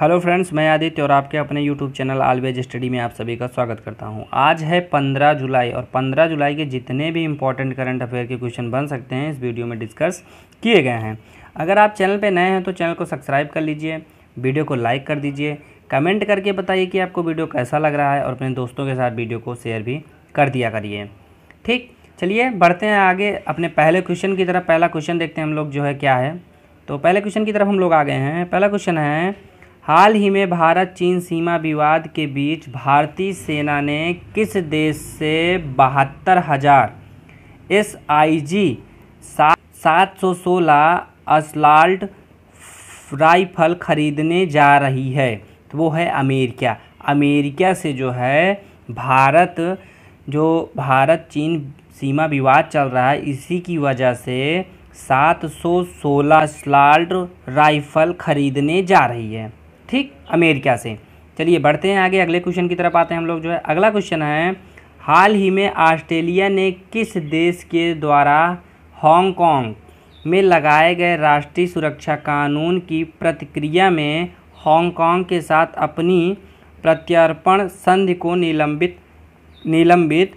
hello friends मैं आदित्य और आपके अपने यूट्यूब चैनल आलवेज स्टडी में आप सभी का स्वागत करता हूं आज है 15 जुलाई और 15 जुलाई के जितने भी इंपॉर्टेंट करंट अफेयर के क्वेश्चन बन सकते हैं इस वीडियो में डिस्कस किए गए हैं अगर आप चैनल पर नए हैं तो चैनल को सब्सक्राइब कर लीजिए वीडियो को लाइक कर दीजिए कमेंट करके बताइए कि आपको वीडियो कैसा लग रहा है और अपने दोस्तों के साथ वीडियो को शेयर भी कर दिया करिए ठीक चलिए बढ़ते हैं आगे अपने पहले क्वेश्चन की तरफ पहला क्वेश्चन देखते हैं हम लोग जो है क्या है तो पहले क्वेश्चन की तरफ हम लोग आ गए हैं पहला क्वेश्चन है हाल ही में भारत चीन सीमा विवाद के बीच भारतीय सेना ने किस देश से बहत्तर हज़ार एस आई जी सात सौ सोलह असलाल्ट राइफल ख़रीदने जा रही है तो वो है अमेरिका अमेरिका से जो है भारत जो भारत चीन सीमा विवाद चल रहा है इसी की वजह से 716 सौ सोलह स्लाल्ट राइफल ख़रीदने जा रही है ठीक अमेरिका से चलिए बढ़ते हैं आगे अगले क्वेश्चन की तरफ आते हैं हम लोग जो है अगला क्वेश्चन है हाल ही में ऑस्ट्रेलिया ने किस देश के द्वारा हांगकांग में लगाए गए राष्ट्रीय सुरक्षा कानून की प्रतिक्रिया में हांगकांग के साथ अपनी प्रत्यर्पण संधि को निलंबित निलंबित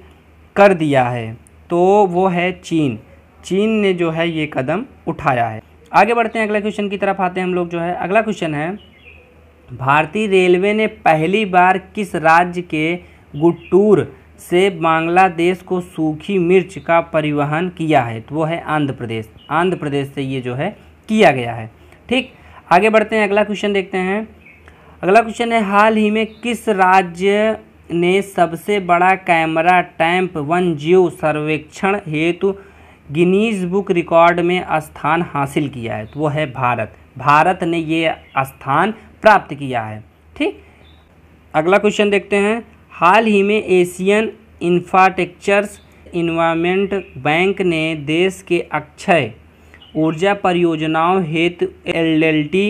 कर दिया है तो वो है चीन चीन ने जो है ये कदम उठाया है आगे बढ़ते हैं अगले क्वेश्चन की तरफ आते हैं हम लोग जो है अगला क्वेश्चन है भारतीय रेलवे ने पहली बार किस राज्य के गुट्टूर से बांग्लादेश को सूखी मिर्च का परिवहन किया है तो वो है आंध्र प्रदेश आंध्र प्रदेश से ये जो है किया गया है ठीक आगे बढ़ते हैं अगला क्वेश्चन देखते हैं अगला क्वेश्चन है हाल ही में किस राज्य ने सबसे बड़ा कैमरा टैंप वन जीव सर्वेक्षण हेतु गिनीज बुक रिकॉर्ड में स्थान हासिल किया है तो वो है भारत भारत ने ये स्थान प्राप्त किया है ठीक अगला क्वेश्चन देखते हैं हाल ही में एशियन इंफ्रास्ट्रक्चर्स इन्वायरमेंट बैंक ने देश के अक्षय ऊर्जा परियोजनाओं हेतु L L T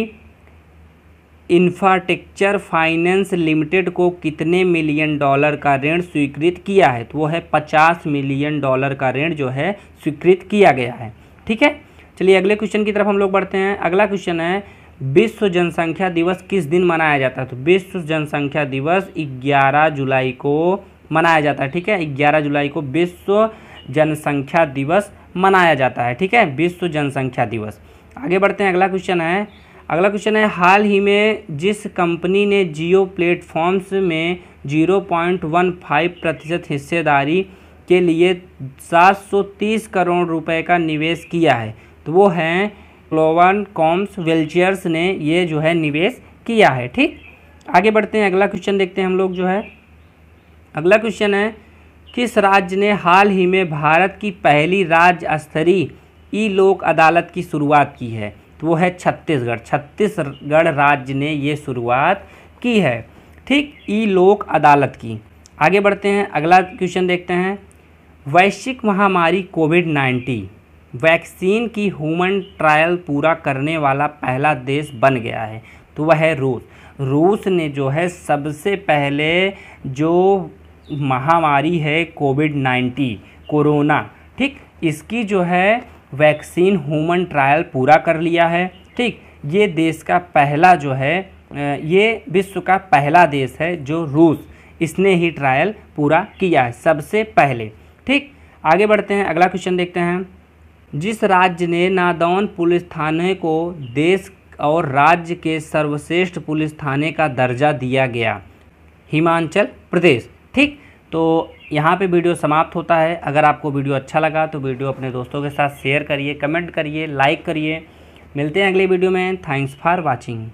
infrastructure finance limited को कितने मिलियन डॉलर का ऋण स्वीकृत किया है तो वो है पचास मिलियन डॉलर का ऋण जो है स्वीकृत किया गया है ठीक है चलिए अगले क्वेश्चन की तरफ हम लोग बढ़ते हैं अगला क्वेश्चन है विश्व जनसंख्या दिवस किस दिन मनाया जाता है तो विश्व जनसंख्या दिवस 11 जुलाई को मनाया जाता है ठीक है 11 जुलाई को विश्व जनसंख्या दिवस मनाया जाता है ठीक है विश्व जनसंख्या दिवस आगे बढ़ते हैं अगला क्वेश्चन है अगला क्वेश्चन है हाल ही में जिस कंपनी ने जियो प्लेटफॉर्म्स में जीरो प्रतिशत हिस्सेदारी के लिए 730 करोड़ रुपए का निवेश किया है तो वो हैं क्लोवन कॉम्स वेल्जियर्स ने ये जो है निवेश किया है ठीक आगे बढ़ते हैं अगला क्वेश्चन देखते हैं हम लोग जो है अगला क्वेश्चन है किस राज्य ने हाल ही में भारत की पहली राज्य स्तरीय ई लोक अदालत की शुरुआत की है तो वो है छत्तीसगढ़ छत्तीसगढ़ राज्य ने ये शुरुआत की है ठीक ई लोक अदालत की आगे बढ़ते हैं अगला क्वेश्चन देखते हैं वैश्विक महामारी कोविड नाइन्टीन वैक्सीन की ह्यूमन ट्रायल पूरा करने वाला पहला देश बन गया है तो वह है रूस रूस ने जो है सबसे पहले जो महामारी है कोविड नाइन्टी कोरोना ठीक इसकी जो है वैक्सीन ह्यूमन ट्रायल पूरा कर लिया है ठीक ये देश का पहला जो है ये विश्व का पहला देश है जो रूस इसने ही ट्रायल पूरा किया है सबसे पहले ठीक आगे बढ़ते हैं अगला क्वेश्चन देखते हैं जिस राज्य ने नादौन पुलिस थाने को देश और राज्य के सर्वश्रेष्ठ पुलिस थाने का दर्जा दिया गया हिमाचल प्रदेश ठीक तो यहाँ पे वीडियो समाप्त होता है अगर आपको वीडियो अच्छा लगा तो वीडियो अपने दोस्तों के साथ शेयर करिए कमेंट करिए लाइक करिए मिलते हैं अगले वीडियो में थैंक्स फॉर वॉचिंग